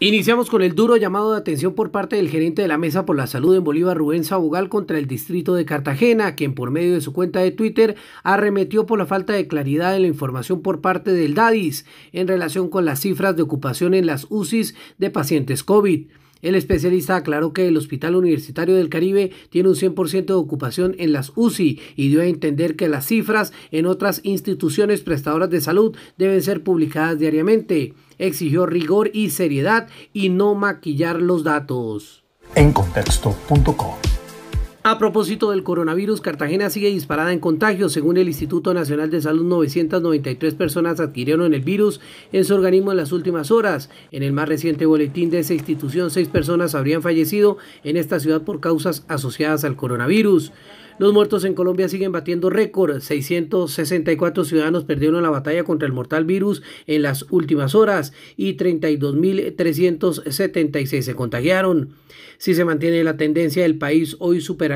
Iniciamos con el duro llamado de atención por parte del gerente de la Mesa por la Salud en Bolívar, Rubén Sabogal, contra el distrito de Cartagena, quien por medio de su cuenta de Twitter arremetió por la falta de claridad de la información por parte del DADIS en relación con las cifras de ocupación en las UCIs de pacientes COVID. El especialista aclaró que el Hospital Universitario del Caribe tiene un 100% de ocupación en las UCI y dio a entender que las cifras en otras instituciones prestadoras de salud deben ser publicadas diariamente. Exigió rigor y seriedad y no maquillar los datos. En a propósito del coronavirus, Cartagena sigue disparada en contagios. Según el Instituto Nacional de Salud, 993 personas adquirieron el virus en su organismo en las últimas horas. En el más reciente boletín de esa institución, seis personas habrían fallecido en esta ciudad por causas asociadas al coronavirus. Los muertos en Colombia siguen batiendo récord. 664 ciudadanos perdieron la batalla contra el mortal virus en las últimas horas y 32.376 se contagiaron. Si se mantiene la tendencia, el país hoy supera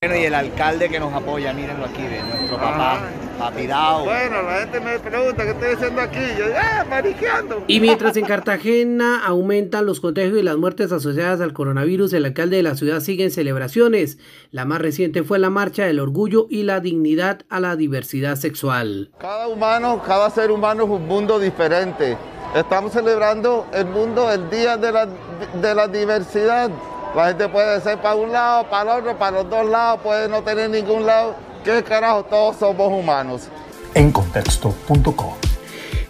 Bueno, y el alcalde que nos apoya, mírenlo aquí, nuestro ah. papá, papirao. Bueno, la gente me pregunta qué estoy haciendo aquí, yo, ah, Y mientras en Cartagena aumentan los contagios y las muertes asociadas al coronavirus, el alcalde de la ciudad sigue en celebraciones. La más reciente fue la marcha del orgullo y la dignidad a la diversidad sexual. Cada humano, cada ser humano es un mundo diferente. Estamos celebrando el mundo, el Día de la, de la Diversidad. La gente puede ser para un lado, para el otro, para los dos lados, puede no tener ningún lado. ¿Qué carajo? Todos somos humanos. En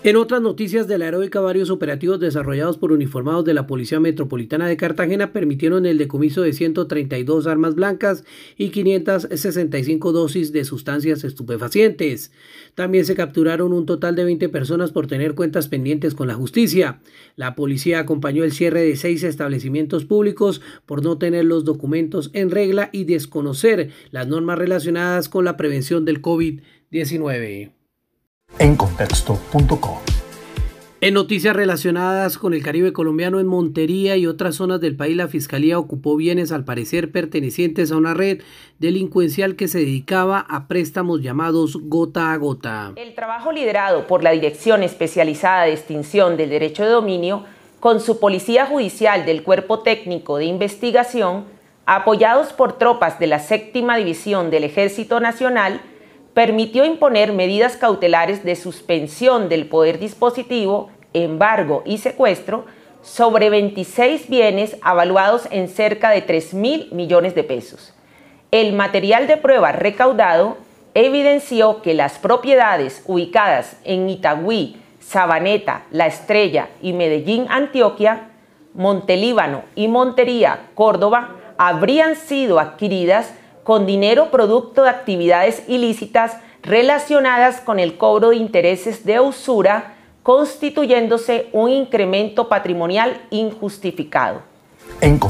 en otras noticias de la heroica, varios operativos desarrollados por uniformados de la Policía Metropolitana de Cartagena permitieron el decomiso de 132 armas blancas y 565 dosis de sustancias estupefacientes. También se capturaron un total de 20 personas por tener cuentas pendientes con la justicia. La policía acompañó el cierre de seis establecimientos públicos por no tener los documentos en regla y desconocer las normas relacionadas con la prevención del COVID-19 en En noticias relacionadas con el Caribe colombiano en Montería y otras zonas del país, la Fiscalía ocupó bienes al parecer pertenecientes a una red delincuencial que se dedicaba a préstamos llamados gota a gota. El trabajo liderado por la Dirección Especializada de Extinción del Derecho de Dominio, con su Policía Judicial del Cuerpo Técnico de Investigación, apoyados por tropas de la Séptima División del Ejército Nacional, permitió imponer medidas cautelares de suspensión del poder dispositivo, embargo y secuestro sobre 26 bienes avaluados en cerca de 3 mil millones de pesos. El material de prueba recaudado evidenció que las propiedades ubicadas en Itagüí, Sabaneta, La Estrella y Medellín, Antioquia, Montelíbano y Montería, Córdoba, habrían sido adquiridas con dinero producto de actividades ilícitas relacionadas con el cobro de intereses de usura, constituyéndose un incremento patrimonial injustificado. En